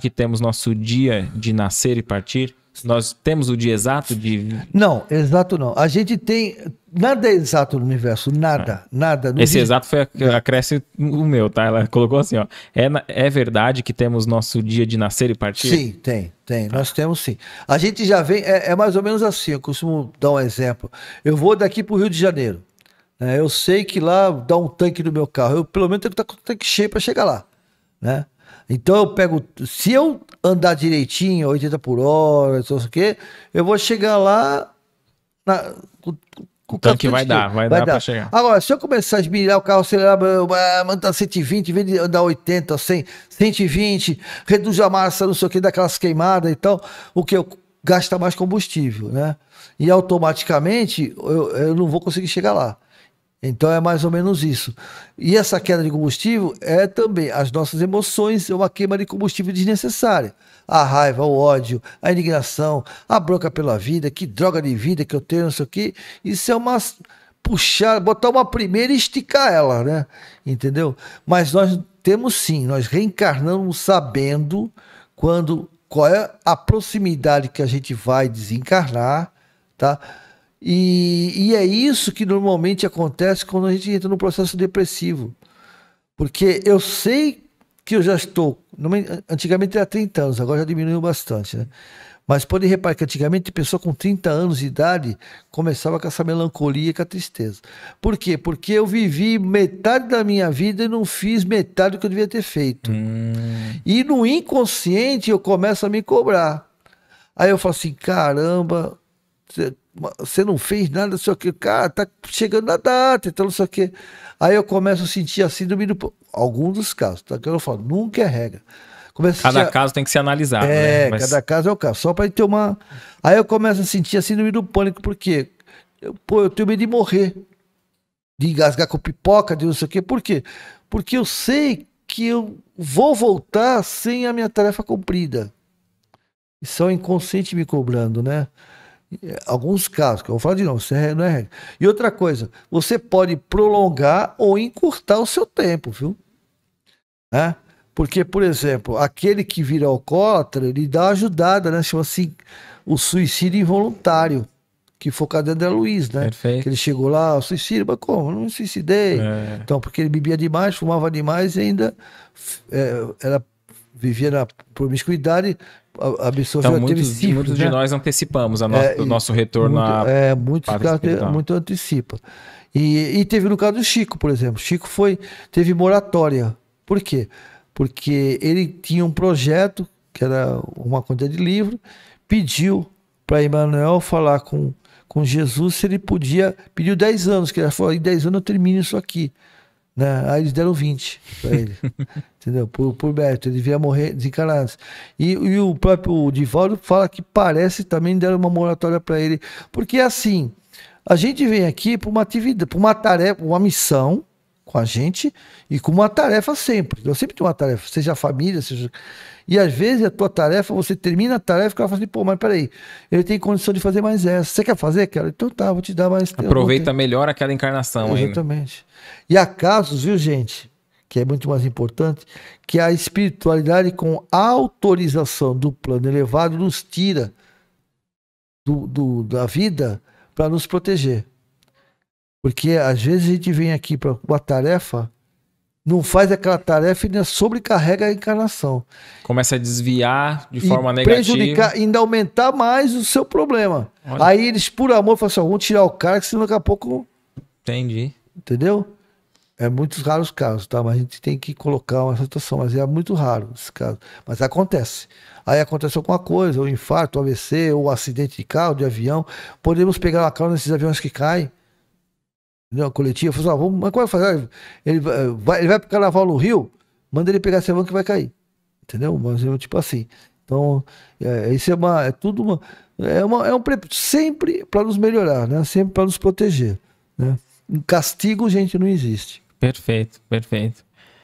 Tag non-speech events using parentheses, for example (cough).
que temos nosso dia de nascer e partir? Nós temos o dia exato de. Não, exato não. A gente tem. Nada é exato no universo, nada, ah. nada. No Esse dia... exato foi a, cresce o meu, tá? Ela colocou assim, ó. É, é verdade que temos nosso dia de nascer e partir? Sim, tem, tem. Tá. Nós temos sim. A gente já vem, é, é, mais ou menos assim, eu costumo dar um exemplo. Eu vou daqui para o Rio de Janeiro. Né? Eu sei que lá dá um tanque no meu carro. Eu, pelo menos, tenho que estar tá com o tanque cheio para chegar lá. Né? Então eu pego. Se eu andar direitinho, 80 por hora, não sei o quê, eu vou chegar lá. Na, com, com Tanto que vai dar, vai, vai dar, dar pra chegar. Agora, se eu começar a esmirar o carro, acelerar, mandar 120, em vez de andar 80, 100, 120, reduz a massa, não sei o que, dá aquelas queimadas e tal, o que eu gasta mais combustível, né? E automaticamente eu, eu não vou conseguir chegar lá. Então é mais ou menos isso. E essa queda de combustível é também as nossas emoções, é uma queima de combustível desnecessária. A raiva, o ódio, a indignação, a bronca pela vida, que droga de vida que eu tenho, não sei o quê. Isso é uma puxar, botar uma primeira e esticar ela, né? Entendeu? Mas nós temos sim, nós reencarnamos sabendo quando qual é a proximidade que a gente vai desencarnar, tá? E, e é isso que normalmente acontece quando a gente entra num processo depressivo. Porque eu sei que eu já estou. Antigamente era 30 anos, agora já diminuiu bastante, né? Mas pode reparar que antigamente a pessoa com 30 anos de idade começava com essa melancolia e com a tristeza. Por quê? Porque eu vivi metade da minha vida e não fiz metade do que eu devia ter feito. Hum. E no inconsciente eu começo a me cobrar. Aí eu falo assim: caramba, você não fez nada, não sei o que, cara, tá chegando a data, então não sei o que. Aí eu começo a sentir a síndrome do. Alguns dos casos, tá? Que eu falo, nunca é regra. Começo cada a... caso tem que ser analisado. É, né? Mas... cada caso é o caso, só para ter uma. Aí eu começo a sentir a síndrome do pânico, porque, eu, pô, eu tenho medo de morrer, de engasgar com pipoca, de não sei o que, por quê? Porque eu sei que eu vou voltar sem a minha tarefa cumprida. Isso é o inconsciente me cobrando, né? Alguns casos, que eu vou falar de novo, isso é, não é regra. E outra coisa, você pode prolongar ou encurtar o seu tempo, viu? Né? Porque, por exemplo, aquele que vira alcoólatra, ele dá ajudada, né? Chama assim o suicídio involuntário, que foi com a Luiz, né? Perfeito. Que ele chegou lá, ah, suicídio, mas como? Eu não me suicidei. É. Então, porque ele bebia demais, fumava demais e ainda é, era, vivia na promiscuidade, absorção então, muitos, muitos né? de nós antecipamos a no, é, o nosso retorno muito, é, muitos muito antecipa e, e, teve no caso do Chico por exemplo Chico foi teve moratória por quê porque ele tinha um projeto que era uma conta de livro pediu para Emmanuel falar com com Jesus se ele podia pediu 10 anos que ele falou em 10 anos eu termino isso aqui né? Aí eles deram 20 para ele. (laughs) entendeu? Por, por Beto, ele via morrer desencarnado. E, e o próprio Divaldo fala que parece também deram uma moratória para ele. Porque assim, a gente vem aqui para uma atividade, para uma tarefa, uma missão com a gente e com uma tarefa sempre. Eu sempre tenho uma tarefa, seja a família, seja. E às vezes a tua tarefa, você termina a tarefa e fala assim, pô, mas peraí, ele tem condição de fazer mais essa. Você quer fazer, cara? Então tá, vou te dar mais Aproveita melhor aquela encarnação, aí. Exatamente. Ainda. E há casos, viu, gente, que é muito mais importante, que a espiritualidade com autorização do plano elevado nos tira do, do da vida para nos proteger. Porque às vezes a gente vem aqui para uma tarefa, não faz aquela tarefa e ainda sobrecarrega a encarnação. Começa a desviar de forma negativa. Prejudicar, ainda aumentar mais o seu problema. Olha. Aí eles, por amor, falam assim: vamos tirar o cara, que senão daqui a pouco. Entendi. Entendeu? É muito raro os casos, tá? Mas a gente tem que colocar uma situação, mas é muito raro esse caso. Mas acontece. Aí acontece alguma coisa, um infarto, um AVC, ou um acidente de carro, de avião. Podemos pegar a carona nesses aviões que caem uma coletiva, falou assim, ah, vamos, mas é fazer? Ele eh, vai, ele vai pro carnaval no Rio, manda ele pegar esse van que vai cair. Entendeu? Mas tipo assim. Então, é, é, isso é uma. É tudo uma. É, uma, é um sempre para nos melhorar, né? Sempre para nos proteger. Né? Um castigo, gente, não existe. Perfeito, perfeito.